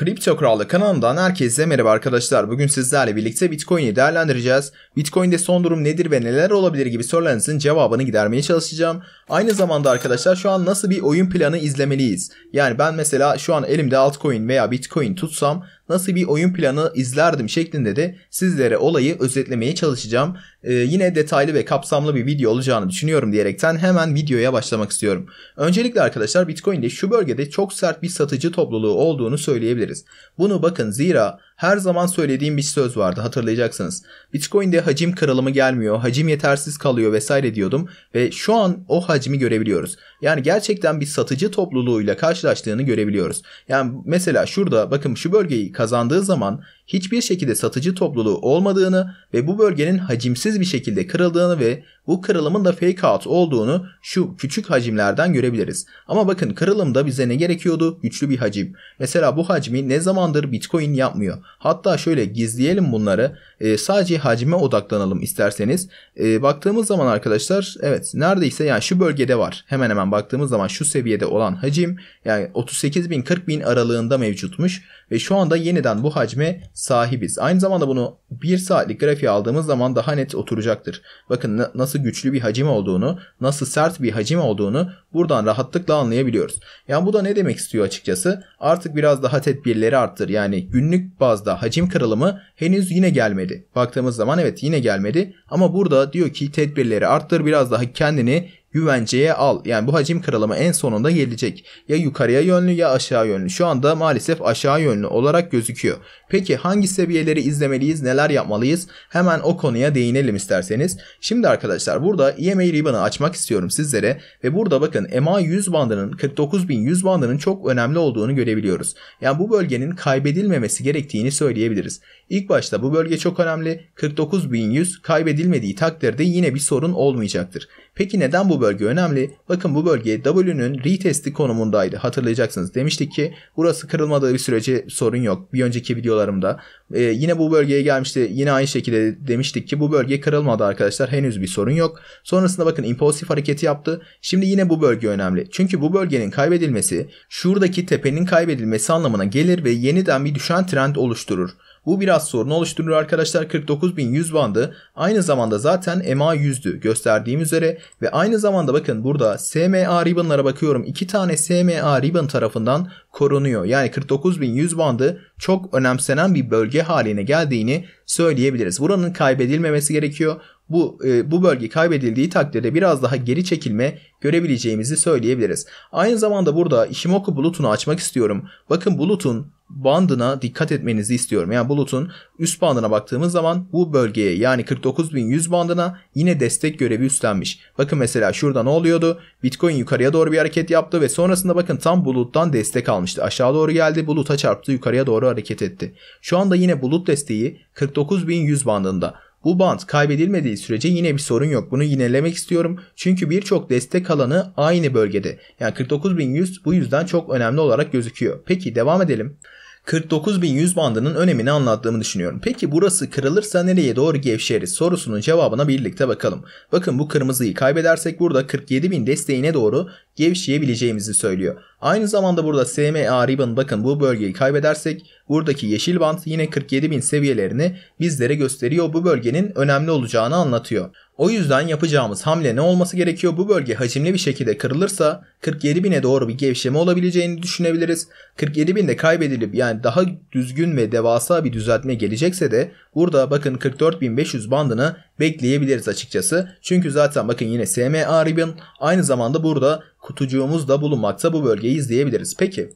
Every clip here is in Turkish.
Kripto Kral'da kanalımdan herkese merhaba arkadaşlar. Bugün sizlerle birlikte Bitcoin'i değerlendireceğiz. Bitcoin'de son durum nedir ve neler olabilir gibi sorularınızın cevabını gidermeye çalışacağım. Aynı zamanda arkadaşlar şu an nasıl bir oyun planı izlemeliyiz? Yani ben mesela şu an elimde altcoin veya Bitcoin tutsam nasıl bir oyun planı izlerdim şeklinde de sizlere olayı özetlemeye çalışacağım. Ee, yine detaylı ve kapsamlı bir video olacağını düşünüyorum diyerekten hemen videoya başlamak istiyorum. Öncelikle arkadaşlar Bitcoin'de şu bölgede çok sert bir satıcı topluluğu olduğunu söyleyebiliriz. Bunu bakın zira her zaman söylediğim bir söz vardı hatırlayacaksınız. Bitcoin'de hacim kırılımı gelmiyor, hacim yetersiz kalıyor vesaire diyordum ve şu an o hacmi görebiliyoruz. Yani gerçekten bir satıcı topluluğuyla karşılaştığını görebiliyoruz. Yani mesela şurada bakın şu bölgeyi kazandığı zaman hiçbir şekilde satıcı topluluğu olmadığını ve bu bölgenin hacimsiz bir şekilde kırıldığını ve bu kırılımın da fake out olduğunu şu küçük hacimlerden görebiliriz. Ama bakın kırılımda bize ne gerekiyordu? Güçlü bir hacim. Mesela bu hacmi ne zamandır Bitcoin yapmıyor. Hatta şöyle gizleyelim bunları. E, sadece hacime odaklanalım isterseniz. E, baktığımız zaman arkadaşlar evet neredeyse yani şu bölgede var. Hemen hemen baktığımız zaman şu seviyede olan hacim yani 38 bin 40 bin aralığında mevcutmuş. Ve şu anda yeniden bu hacme sahibiz. Aynı zamanda bunu 1 saatlik grafiği aldığımız zaman daha net oturacaktır. Bakın nasıl nasıl güçlü bir hacim olduğunu, nasıl sert bir hacim olduğunu buradan rahatlıkla anlayabiliyoruz. Yani bu da ne demek istiyor açıkçası? Artık biraz daha tedbirleri arttır. Yani günlük bazda hacim kırılımı henüz yine gelmedi. Baktığımız zaman evet yine gelmedi ama burada diyor ki tedbirleri arttır biraz daha kendini güvenceye al. Yani bu hacim kırılımı en sonunda gelecek. Ya yukarıya yönlü ya aşağı yönlü. Şu anda maalesef aşağı yönlü olarak gözüküyor. Peki hangi seviyeleri izlemeliyiz? Neler yapmalıyız? Hemen o konuya değinelim isterseniz. Şimdi arkadaşlar burada EMA ribbon'ı açmak istiyorum sizlere ve burada bakın EMA 100 bandının 49100 bandının çok önemli olduğunu görebiliyoruz. Yani bu bölgenin kaybedilmemesi gerektiğini söyleyebiliriz. İlk başta bu bölge çok önemli. 49100 kaybedilmediği takdirde yine bir sorun olmayacaktır. Peki neden bu bölge önemli? Bakın bu bölge W'nün retesti konumundaydı. Hatırlayacaksınız demiştik ki burası kırılmadığı bir sürece sorun yok. Bir önceki videolarımda ee, yine bu bölgeye gelmişti. Yine aynı şekilde demiştik ki bu bölge kırılmadı arkadaşlar. Henüz bir sorun yok. Sonrasında bakın impulsif hareketi yaptı. Şimdi yine bu bölge önemli. Çünkü bu bölgenin kaybedilmesi şuradaki tepenin kaybedilmesi anlamına gelir ve yeniden bir düşen trend oluşturur. Bu biraz sorun oluşturur arkadaşlar 49100 bandı aynı zamanda zaten MA100'dü gösterdiğim üzere ve aynı zamanda bakın burada SMA ribbonlara bakıyorum 2 tane SMA ribbon tarafından korunuyor. Yani 49100 bandı çok önemsenen bir bölge haline geldiğini söyleyebiliriz. Buranın kaybedilmemesi gerekiyor bu e, bu bölge kaybedildiği takdirde biraz daha geri çekilme görebileceğimizi söyleyebiliriz. Aynı zamanda burada Ishimoku bulutunu açmak istiyorum. Bakın bulutun bandına dikkat etmenizi istiyorum. Yani bulutun üst bandına baktığımız zaman bu bölgeye yani 49.100 bandına yine destek görevi üstlenmiş. Bakın mesela şurada ne oluyordu? Bitcoin yukarıya doğru bir hareket yaptı ve sonrasında bakın tam buluttan destek almıştı. Aşağı doğru geldi buluta çarptı yukarıya doğru hareket etti. Şu anda yine bulut desteği 49.100 bandında. Bu bant kaybedilmediği sürece yine bir sorun yok. Bunu yinelemek istiyorum. Çünkü birçok destek alanı aynı bölgede. Yani 49100 bu yüzden çok önemli olarak gözüküyor. Peki devam edelim. 49100 bandının önemini anlattığımı düşünüyorum. Peki burası kırılırsa nereye doğru gevşeriz sorusunun cevabına birlikte bakalım. Bakın bu kırmızıyı kaybedersek burada 47000 desteğine doğru gevşeyebileceğimizi söylüyor. Aynı zamanda burada SMA ribbon bakın bu bölgeyi kaybedersek buradaki yeşil bant yine 47.000 seviyelerini bizlere gösteriyor. Bu bölgenin önemli olacağını anlatıyor. O yüzden yapacağımız hamle ne olması gerekiyor? Bu bölge hacimli bir şekilde kırılırsa 47.000'e doğru bir gevşeme olabileceğini düşünebiliriz. 47.000'de kaybedilip yani daha düzgün ve devasa bir düzeltme gelecekse de burada bakın 44.500 bandını bekleyebiliriz açıkçası. Çünkü zaten bakın yine SMA ribbon aynı zamanda burada kutucuğumuz da bulunmakta bu bölgeyi izleyebiliriz. Peki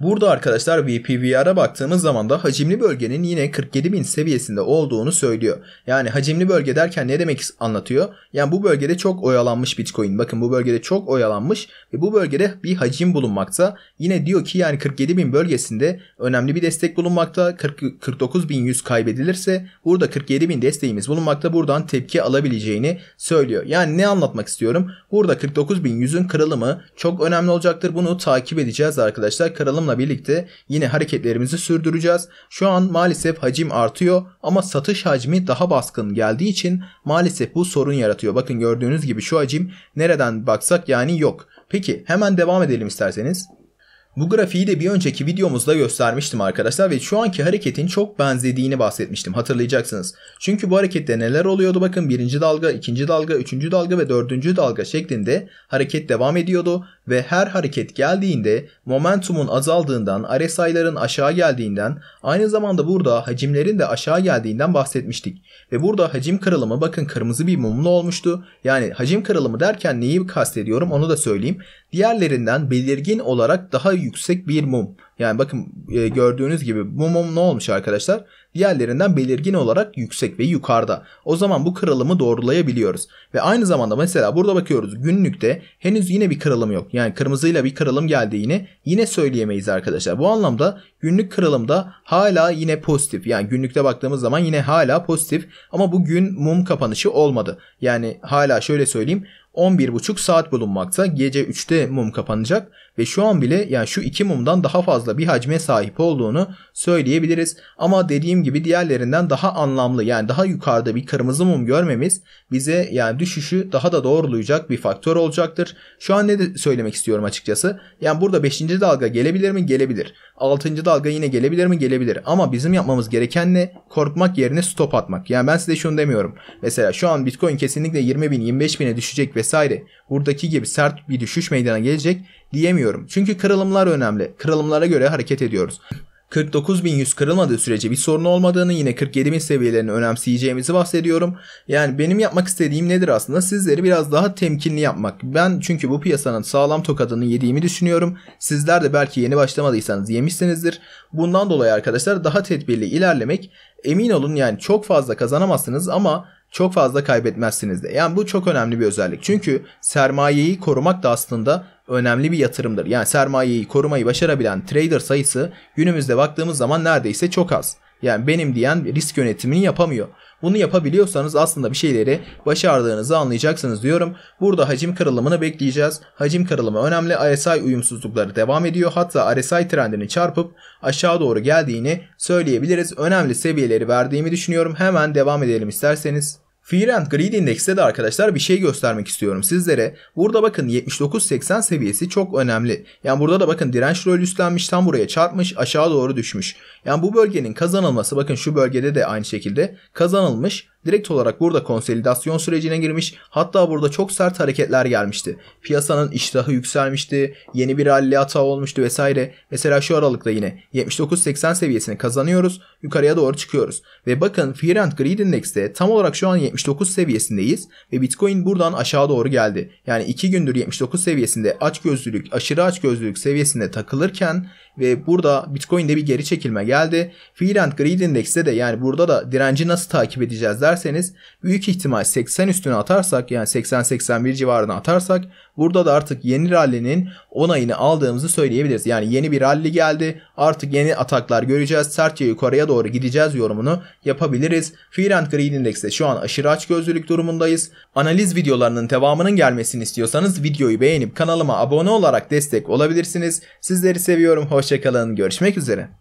Burada arkadaşlar VPVR'a baktığımız zaman da hacimli bölgenin yine 47.000 seviyesinde olduğunu söylüyor. Yani hacimli bölge derken ne demek anlatıyor? Yani bu bölgede çok oyalanmış Bitcoin. Bakın bu bölgede çok oyalanmış ve bu bölgede bir hacim bulunmakta. Yine diyor ki yani 47.000 bölgesinde önemli bir destek bulunmakta. 49.100 kaybedilirse burada 47.000 desteğimiz bulunmakta. Buradan tepki alabileceğini söylüyor. Yani ne anlatmak istiyorum? Burada 49.100'ün kırılımı çok önemli olacaktır. Bunu takip edeceğiz arkadaşlar. Kırılım Bununla birlikte yine hareketlerimizi sürdüreceğiz. Şu an maalesef hacim artıyor ama satış hacmi daha baskın geldiği için maalesef bu sorun yaratıyor. Bakın gördüğünüz gibi şu hacim nereden baksak yani yok. Peki hemen devam edelim isterseniz. Bu grafiği de bir önceki videomuzda göstermiştim arkadaşlar ve şu anki hareketin çok benzediğini bahsetmiştim hatırlayacaksınız. Çünkü bu harekette neler oluyordu bakın birinci dalga, ikinci dalga, üçüncü dalga ve dördüncü dalga şeklinde hareket devam ediyordu ve her hareket geldiğinde momentumun azaldığından, RSI'ların aşağı geldiğinden aynı zamanda burada hacimlerin de aşağı geldiğinden bahsetmiştik. Ve burada hacim kırılımı bakın kırmızı bir mumlu olmuştu. Yani hacim kırılımı derken neyi kastediyorum onu da söyleyeyim diğerlerinden belirgin olarak daha yüksek bir mum yani bakın e, gördüğünüz gibi bu mum ne olmuş arkadaşlar? Diğerlerinden belirgin olarak yüksek ve yukarıda. O zaman bu kırılımı doğrulayabiliyoruz. Ve aynı zamanda mesela burada bakıyoruz günlükte henüz yine bir kırılım yok. Yani kırmızıyla bir kırılım geldiğini yine söyleyemeyiz arkadaşlar. Bu anlamda günlük kırılımda hala yine pozitif. Yani günlükte baktığımız zaman yine hala pozitif. Ama bugün mum kapanışı olmadı. Yani hala şöyle söyleyeyim 11.30 saat bulunmakta. Gece 3'te mum kapanacak ve şu an bile yani şu iki mumdan daha fazla bir hacme sahip olduğunu söyleyebiliriz. Ama dediğim gibi diğerlerinden daha anlamlı yani daha yukarıda bir kırmızı mum görmemiz bize yani düşüşü daha da doğrulayacak bir faktör olacaktır. Şu an ne de söylemek istiyorum açıkçası. Yani burada 5. dalga gelebilir mi? Gelebilir. 6. dalga yine gelebilir mi? Gelebilir. Ama bizim yapmamız gereken ne? Korkmak yerine stop atmak. Yani ben size şunu demiyorum. Mesela şu an Bitcoin kesinlikle 20 bin 25 bine düşecek vesaire. Buradaki gibi sert bir düşüş meydana gelecek diyemiyorum demiyorum. Çünkü kırılımlar önemli. Kırılımlara göre hareket ediyoruz. 49.100 kırılmadığı sürece bir sorun olmadığını yine 47.000 seviyelerini önemseyeceğimizi bahsediyorum. Yani benim yapmak istediğim nedir aslında? Sizleri biraz daha temkinli yapmak. Ben çünkü bu piyasanın sağlam tokadını yediğimi düşünüyorum. Sizler de belki yeni başlamadıysanız yemişsinizdir. Bundan dolayı arkadaşlar daha tedbirli ilerlemek emin olun yani çok fazla kazanamazsınız ama çok fazla kaybetmezsiniz de. Yani bu çok önemli bir özellik. Çünkü sermayeyi korumak da aslında önemli bir yatırımdır. Yani sermayeyi korumayı başarabilen trader sayısı günümüzde baktığımız zaman neredeyse çok az. Yani benim diyen risk yönetimini yapamıyor. Bunu yapabiliyorsanız aslında bir şeyleri başardığınızı anlayacaksınız diyorum. Burada hacim kırılımını bekleyeceğiz. Hacim kırılımı önemli. RSI uyumsuzlukları devam ediyor. Hatta RSI trendini çarpıp aşağı doğru geldiğini söyleyebiliriz. Önemli seviyeleri verdiğimi düşünüyorum. Hemen devam edelim isterseniz. Fear and Greed Index'te de arkadaşlar bir şey göstermek istiyorum sizlere. Burada bakın 79-80 seviyesi çok önemli. Yani burada da bakın direnç rolü üstlenmiş tam buraya çarpmış aşağı doğru düşmüş. Yani bu bölgenin kazanılması bakın şu bölgede de aynı şekilde kazanılmış. Direkt olarak burada konsolidasyon sürecine girmiş hatta burada çok sert hareketler gelmişti. Piyasanın iştahı yükselmişti, yeni bir rally hata olmuştu vesaire. Mesela şu aralıkta yine 79-80 seviyesini kazanıyoruz, yukarıya doğru çıkıyoruz. Ve bakın Fear and Greed Index'te tam olarak şu an 79 seviyesindeyiz ve Bitcoin buradan aşağı doğru geldi. Yani 2 gündür 79 seviyesinde açgözlülük, aşırı açgözlülük seviyesinde takılırken ve burada Bitcoin'de bir geri çekilme geldi. Fear and Greed Index'te de yani burada da direnci nasıl takip edeceğiz derseniz büyük ihtimal 80 üstüne atarsak yani 80-81 civarına atarsak Burada da artık yeni rally'nin onayını aldığımızı söyleyebiliriz. Yani yeni bir rally geldi. Artık yeni ataklar göreceğiz. Sertçe yukarıya doğru gideceğiz yorumunu yapabiliriz. Fear and Greed Index'te şu an aşırı açgözlülük durumundayız. Analiz videolarının devamının gelmesini istiyorsanız videoyu beğenip kanalıma abone olarak destek olabilirsiniz. Sizleri seviyorum. Hoşçakalın. Görüşmek üzere.